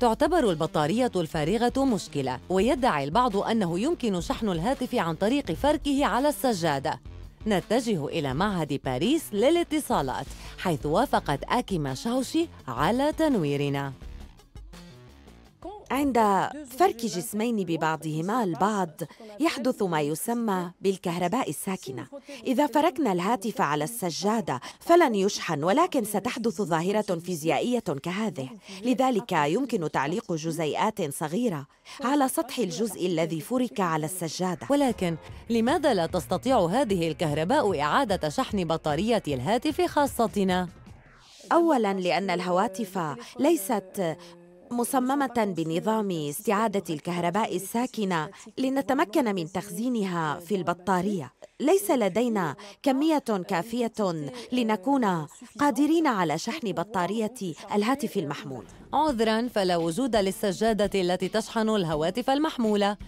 تعتبر البطارية الفارغة مشكلة ويدعي البعض أنه يمكن شحن الهاتف عن طريق فركه على السجادة نتجه إلى معهد باريس للاتصالات حيث وافقت آكيما شاوشي على تنويرنا عند فرك جسمين ببعضهما البعض يحدث ما يسمى بالكهرباء الساكنه اذا فركنا الهاتف على السجاده فلن يشحن ولكن ستحدث ظاهره فيزيائيه كهذه لذلك يمكن تعليق جزيئات صغيره على سطح الجزء الذي فرك على السجاده ولكن لماذا لا تستطيع هذه الكهرباء اعاده شحن بطاريه الهاتف خاصتنا اولا لان الهواتف ليست مصممة بنظام استعادة الكهرباء الساكنة لنتمكن من تخزينها في البطارية ليس لدينا كمية كافية لنكون قادرين على شحن بطارية الهاتف المحمول عذرا فلا وجود للسجادة التي تشحن الهواتف المحمولة